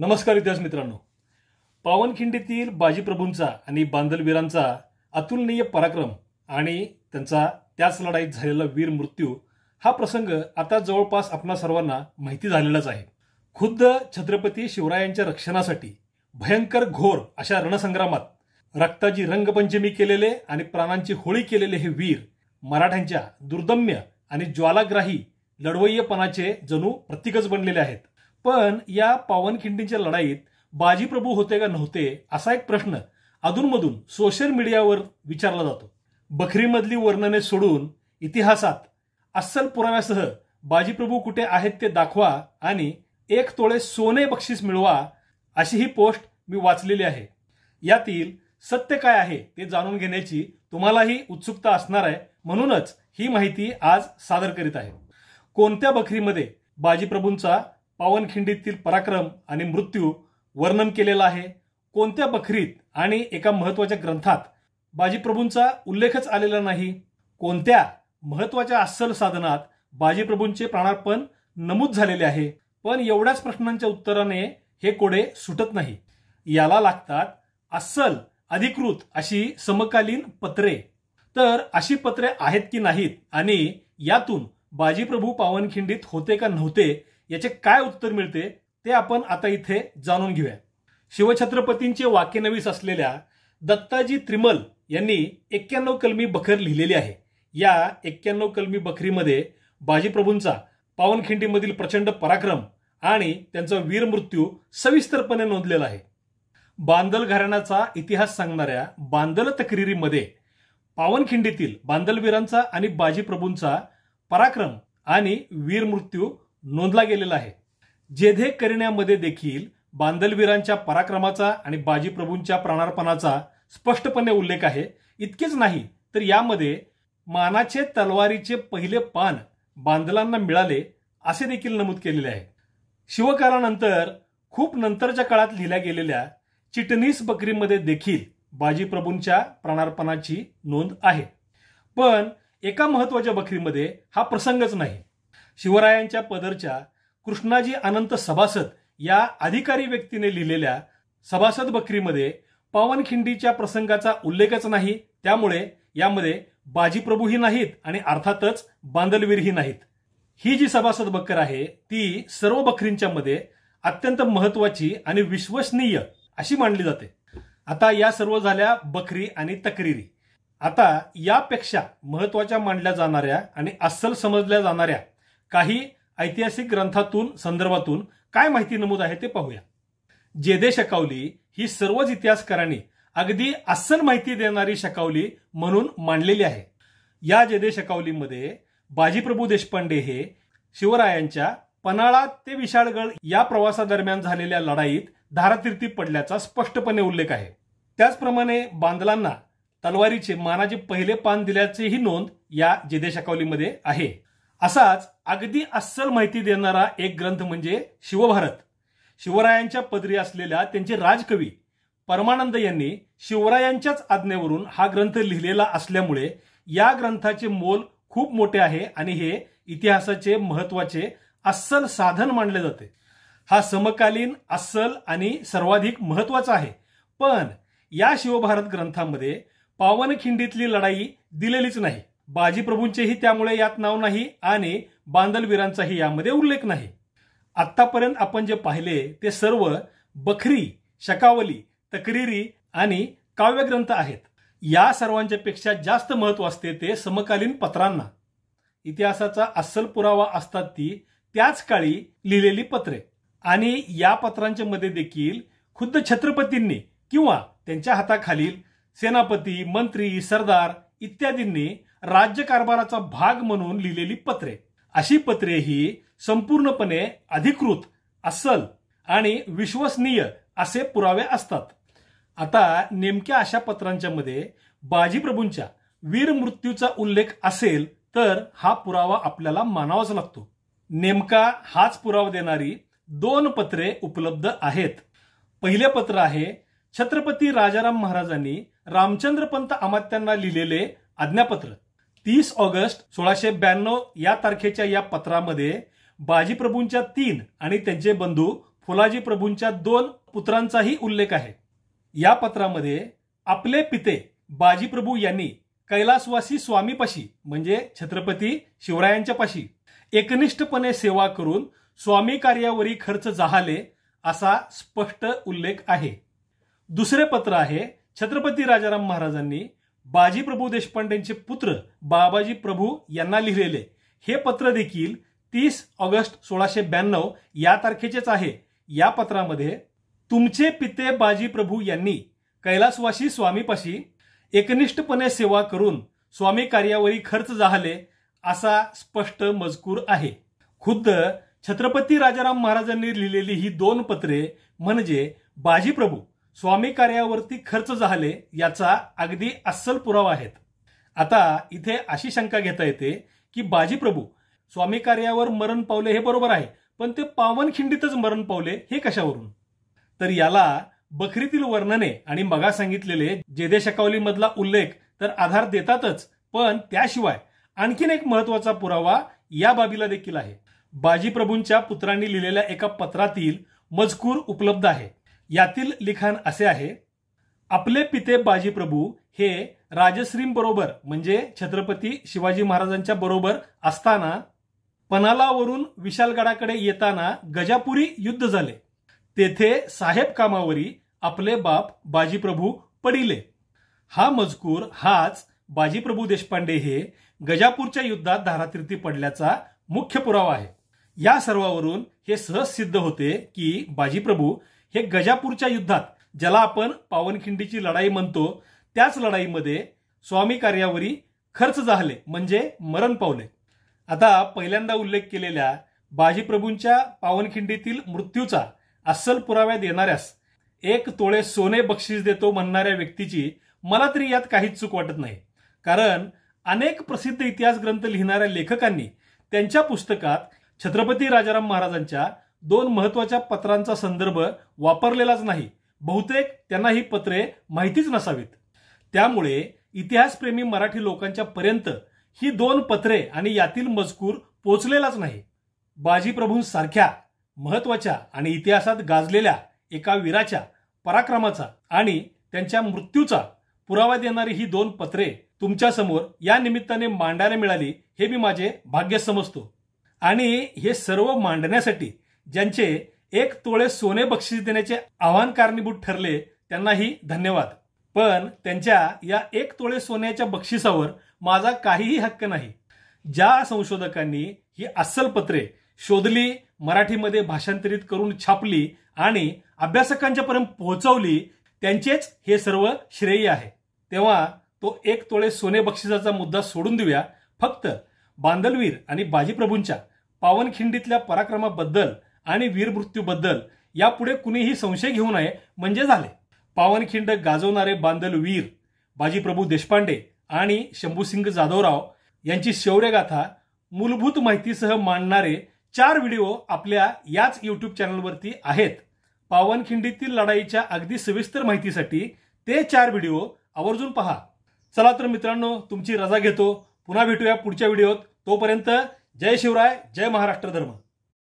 नमस्कार इतिहास मित्रांनो पावनखिंडीतील बाजीप्रभूंचा आणि बांधलवीरांचा अतुलनीय पराक्रम आणि त्यांचा त्याच लढाईत झालेला वीर मृत्यू हा प्रसंग आता जवळपास आपणा सर्वांना माहिती झालेलाच आहे खुद्द छत्रपती शिवरायांच्या रक्षणासाठी भयंकर घोर अशा रणसंग्रामात रक्ताची रंगपंचमी केलेले आणि प्राणांची होळी केलेले हे वीर मराठ्यांच्या दुर्दम्य आणि ज्वालाग्राही लढवय्यपणाचे जणू प्रतीकच बनलेले आहेत पण या पावनखिंडीच्या लढाईत बाजीप्रभू होते का नव्हते असा एक प्रश्न अधूनमधून सोशल मीडियावर विचारला जातो बखरीमधली वर्णने सोडून इतिहासात अस्सल पुराव्यासह बाजीप्रभू कुठे आहेत ते दाखवा आणि एक तोळे सोने बक्षीस मिळवा अशी ही पोस्ट मी वाचलेली आहे यातील सत्य काय आहे ते जाणून घेण्याची तुम्हालाही उत्सुकता असणार आहे म्हणूनच ही माहिती आज सादर करीत आहे कोणत्या बखरीमध्ये बाजीप्रभूंचा पावनखिंडीतील पराक्रम आणि मृत्यू वर्णन केलेला आहे कोणत्या बखरीत आणि एका महत्वाच्या ग्रंथात बाजीप्रभूंचा उल्लेखच आलेला नाही कोणत्या महत्वाच्या अस्सल साधनात बाजीप्रभूंचे प्राणार्पण नमूद झालेले आहे पण एवढ्याच प्रश्नांच्या उत्तराने हे कोडे सुटत नाही याला लागतात अस्सल अधिकृत अशी समकालीन पत्रे तर अशी पत्रे आहेत की नाहीत आणि यातून बाजीप्रभू पावनखिंडीत होते का नव्हते याचे काय उत्तर मिळते ते आपण आता इथे जाणून घेऊया शिवछत्रपतींचे वाक्यनवीस असलेल्या दत्ताजी त्रिमल यांनी एक्क्याण्णव कलमी बखर लिहिलेली आहे या एक्क्याण्णव कलमी बखरीमध्ये बाजीप्रभूंचा पावनखिंडीमधील प्रचंड पराक्रम आणि त्यांचा वीरमृत्यू सविस्तरपणे नोंदलेला आहे बांदल घराण्याचा इतिहास सांगणाऱ्या बांदल तक्रिरीमध्ये पावनखिंडीतील बांदलवीरांचा आणि बाजीप्रभूंचा पराक्रम आणि वीरमृत्यू नोंदला गेलेला आहे जेधे करण्यामध्ये देखील बांदलवीरांच्या पराक्रमाचा आणि बाजीप्रभूंच्या प्राणार्पणाचा स्पष्टपणे उल्लेख आहे इतकेच नाही तर यामध्ये मानाचे तलवारीचे पहिले पान बांधलांना मिळाले असे देखील नमूद केलेले आहे शिवकालानंतर खूप नंतरच्या काळात लिहिल्या गेलेल्या चिटणीस बकरीमध्ये देखील बाजीप्रभूंच्या प्राणार्पणाची नोंद आहे पण एका महत्वाच्या बकरीमध्ये हा प्रसंगच नाही शिवरायांच्या पदरच्या कृष्णाजी अनंत सभासद या अधिकारी व्यक्तीने लिहिलेल्या सभासद बकरीमध्ये पावनखिंडीच्या प्रसंगाचा उल्लेखच नाही त्यामुळे यामध्ये बाजीप्रभूही नाहीत आणि अर्थातच बांदलवीरही नाहीत ही जी सभासद बकर आहे ती सर्व बकरींच्या मध्ये अत्यंत महत्वाची आणि विश्वसनीय अशी मानली जाते आता या सर्व झाल्या बकरी आणि तक्रिरी आता यापेक्षा महत्वाच्या मानल्या जाणाऱ्या आणि अस्सल समजल्या जाणाऱ्या काही ऐतिहासिक ग्रंथातून संदर्भातून काय माहिती नमूद आहे ते पाहूया जेदे शकावली ही सर्वच इतिहासकारांनी अगदी अस्सल माहिती देणारी शकावली म्हणून मांडलेली आहे या जेदे शकावलीमध्ये बाजीप्रभू देशपांडे हे शिवरायांच्या पन्हाळा ते विशाळगड या प्रवासादरम्यान झालेल्या लढाईत धारातीर्थी पडल्याचा स्पष्टपणे उल्लेख आहे त्याचप्रमाणे बांधलांना तलवारीचे मानाचे पहिले पान दिल्याचेही नोंद या जेदे शकावलीमध्ये आहे असाच अगदी अस्सल माहिती देणारा एक ग्रंथ म्हणजे शिवभारत शिवरायांच्या पदरी असलेल्या त्यांचे राजकवी परमानंद यांनी शिवरायांच्याच आज्ञेवरून हा ग्रंथ लिहिलेला असल्यामुळे या ग्रंथाचे मोल खूप मोठे आहे आणि हे इतिहासाचे महत्वाचे अस्सल साधन मानले जाते हा समकालीन अस्सल आणि सर्वाधिक महत्वाचा आहे पण या शिवभारत ग्रंथामध्ये पावनखिंडीतली लढाई दिलेलीच नाही बाजीप्रभूंचेही त्यामुळे यात नाव नाही आणि बांदलवीरांचाही यामध्ये उल्लेख नाही आत्तापर्यंत आपण जे पाहिले ते सर्व बखरी शकावली तकरीरी आणि काव्यग्रंथ आहेत या सर्वांच्या पेक्षा जास्त महत्व असते ते समकालीन पत्रांना इतिहासाचा अस्सल पुरावा असतात ती त्याच काळी लिहिलेली पत्रे आणि या पत्रांच्या मध्ये देखील खुद्द छत्रपतींनी किंवा त्यांच्या हाताखालील सेनापती मंत्री सरदार इत्यादींनी राज्यकारभाराचा भाग म्हणून लिहिलेली पत्रे अशी पत्रे ही संपूर्णपणे अधिकृत असल आणि विश्वसनीय असे पुरावे असतात आता नेमक्या अशा पत्रांच्या मध्ये बाजीप्रभूंच्या वीर मृत्यूचा उल्लेख असेल तर हा पुरावा आपल्याला मानावाच लागतो नेमका हाच पुरावा देणारी दोन पत्रे उपलब्ध आहेत पहिले पत्र आहे छत्रपती राजाराम महाराजांनी रामचंद्रपंत अमात्यांना लिहिलेले आज्ञापत्र तीस ऑगस्ट सोळाशे ब्याण्णव या तारखेच्या या पत्रामध्ये बाजीप्रभूंच्या तीन आणि त्यांचे बंधू फुलाजी प्रभूंच्या दोन पुत्रांचाही उल्लेख आहे या पत्रामध्ये आपले पिते बाजीप्रभू यांनी कैलासवासी स्वामीपाशी म्हणजे छत्रपती शिवरायांच्या पाशी एकनिष्ठपणे सेवा करून स्वामी कार्यावरी खर्च जाहाले असा स्पष्ट उल्लेख आहे दुसरे पत्र आहे छत्रपती राजाराम महाराजांनी बाजी प्रभू देशपांडेंचे पुत्र बाबाजी प्रभू यांना लिहिलेले हे पत्र देखील तीस ऑगस्ट सोळाशे ब्याण्णव या तारखेचेच आहे या पत्रामध्ये तुमचे पिते बाजी प्रभू यांनी कैलासवासी स्वामीपाशी एकनिष्ठपणे सेवा करून स्वामी कार्यावरी खर्च झाले असा स्पष्ट मजकूर आहे खुद्द छत्रपती राजाराम महाराजांनी लिहिलेली ही दोन पत्रे म्हणजे बाजी प्रभू स्वामी कार्यावरती खर्च झाले याचा अगदी अस्सल पुरावा आहेत आता इथे अशी शंका घेता येते की बाजीप्रभू स्वामी कार्यावर मरण पावले हे बरोबर आहे पण ते पावनखिंडीतच मरण पावले हे कशावरून तर याला बकरीतील वर्णने आणि मगा सांगितलेले जेदे मधला उल्लेख तर आधार देतातच पण त्याशिवाय आणखीन एक महत्वाचा पुरावा या बाबीला देखील आहे बाजीप्रभूंच्या पुत्रांनी लिहिलेल्या एका पत्रातील मजकूर उपलब्ध आहे यातील लिखाण असे आहे आपले पिते बाजीप्रभू हे राजश्रींबरोबर म्हणजे छत्रपती शिवाजी महाराजांच्या बरोबर असताना पनालावरून विशालगडाकडे येताना गजापुरी युद्ध झाले तेथे साहेब कामावरी आपले बाप बाजीप्रभू पडिले हा मजकूर हाच बाजीप्रभू देशपांडे हे गजापूरच्या युद्धात धारातीर्थी पडल्याचा मुख्य पुरावा आहे या सर्वावरून हे सहज सिद्ध होते की बाजीप्रभू हे गजापूरच्या युद्धात ज्याला आपण पावनखिंडीची लढाई म्हणतो त्याच लढाईमध्ये स्वामी कार्यावरी खर्च झाले म्हणजे मरण पावले आता पहिल्यांदा उल्लेख केलेल्या बाजीप्रभूंच्या पावनखिंडीतील मृत्यूचा अस्सल पुराव्या देणाऱ्यास एक तोळे सोने बक्षीस देतो म्हणणाऱ्या व्यक्तीची मला तरी यात काहीच चूक वाटत नाही कारण अनेक प्रसिद्ध इतिहास ग्रंथ लिहिणाऱ्या लेखकांनी त्यांच्या पुस्तकात छत्रपती राजाराम महाराजांच्या दोन महत्वाच्या पत्रांचा संदर्भ वापरलेलाच नाही बहुतेक त्यांना ही पत्रे माहितीच नसावीत त्यामुळे इतिहासप्रेमी मराठी लोकांच्या पर्यंत ही दोन पत्रे आणि यातील मजकूर पोचलेलाच नाही बाजीप्रभूंसारख्या महत्वाच्या आणि इतिहासात गाजलेल्या एका वीराच्या पराक्रमाचा आणि त्यांच्या मृत्यूचा पुरावा देणारी ही दोन पत्रे तुमच्यासमोर या निमित्ताने मांडायला मिळाली हे मी माझे भाग्य समजतो आणि हे सर्व मांडण्यासाठी ज्यांचे एक तोळे सोने बक्षीस देण्याचे आव्हान कारणीभूत ठरले त्यांनाही धन्यवाद पण त्यांच्या या एक तोळे सोन्याच्या बक्षिसावर माझा काहीही हक्क नाही ज्या संशोधकांनी ही अस्सल पत्रे शोधली मराठीमध्ये भाषांतरित करून छापली आणि अभ्यासकांच्यापर्यंत पोहोचवली त्यांचेच हे सर्व श्रेय आहे तेव्हा तो एक तोळे सोने बक्षिसाचा मुद्दा सोडून देऊया फक्त बांदलवीर आणि बाजीप्रभूंच्या पावनखिंडीतल्या पराक्रमाबद्दल आणि वीरमृत्यूबद्दल यापुढे कुणीही संशय घेऊ नये म्हणजे झाले पावनखिंड गाजवणारे बांदल वीर बाजीप्रभू देशपांडे आणि शंभूसिंग जाधवराव यांची शौर्यगाथा मूलभूत माहितीसह मांडणारे चार व्हिडिओ आपल्या याच यूट्यूब चॅनलवरती आहेत पावनखिंडीतील लढाईच्या अगदी सविस्तर माहितीसाठी ते चार व्हिडिओ आवर्जून पहा चला तर मित्रांनो तुमची रजा घेतो पुन्हा भेटूया पुढच्या व्हिडिओत तोपर्यंत जय शिवराय जय महाराष्ट्र धर्म